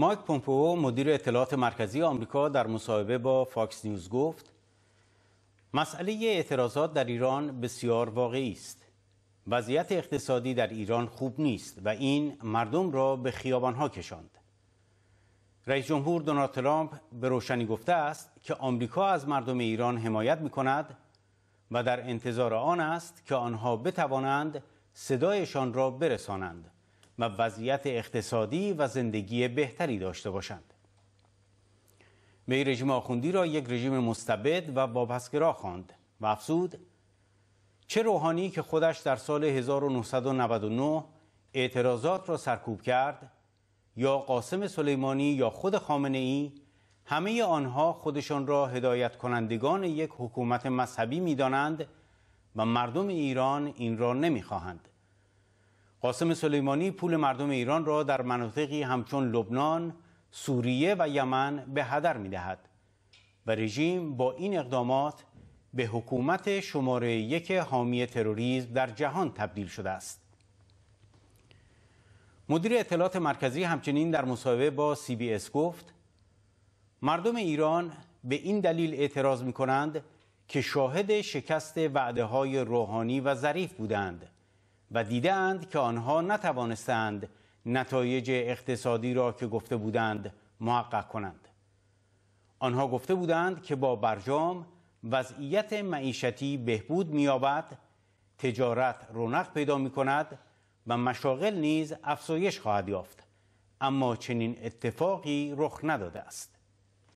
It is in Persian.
مایک پومپو، مدیر اطلاعات مرکزی آمریکا در مصاحبه با فاکس نیوز گفت مسئله اعتراضات در ایران بسیار واقعی است وضعیت اقتصادی در ایران خوب نیست و این مردم را به خیابانها کشاند رئیس جمهور دونالد ترامپ به روشنی گفته است که آمریکا از مردم ایران حمایت می کند و در انتظار آن است که آنها بتوانند صدایشان را برسانند و وضعیت اقتصادی و زندگی بهتری داشته باشند وی رژیم آخوندی را یک رژیم مستبد و واپسگرا خواند و افزود چه روحانی که خودش در سال 1999 اعتراضات را سرکوب کرد یا قاسم سلیمانی یا خود خامنه ای همه آنها خودشان را هدایت کنندگان یک حکومت مذهبی می دانند و مردم ایران این را نمی خواهند. قاسم سلیمانی پول مردم ایران را در مناطقی همچون لبنان، سوریه و یمن به هدر می دهد و رژیم با این اقدامات به حکومت شماره یک حامی تروریسم در جهان تبدیل شده است. مدیر اطلاعات مرکزی همچنین در مصاحبه با سی بی اس گفت مردم ایران به این دلیل اعتراض می کنند که شاهد شکست وعده های روحانی و ظریف بودند و دیدند که آنها نتوانستند نتایج اقتصادی را که گفته بودند محقق کنند آنها گفته بودند که با برجام وضعیت معیشتی بهبود مییابد تجارت رونق پیدا می و مشاغل نیز افزایش خواهد یافت اما چنین اتفاقی رخ نداده است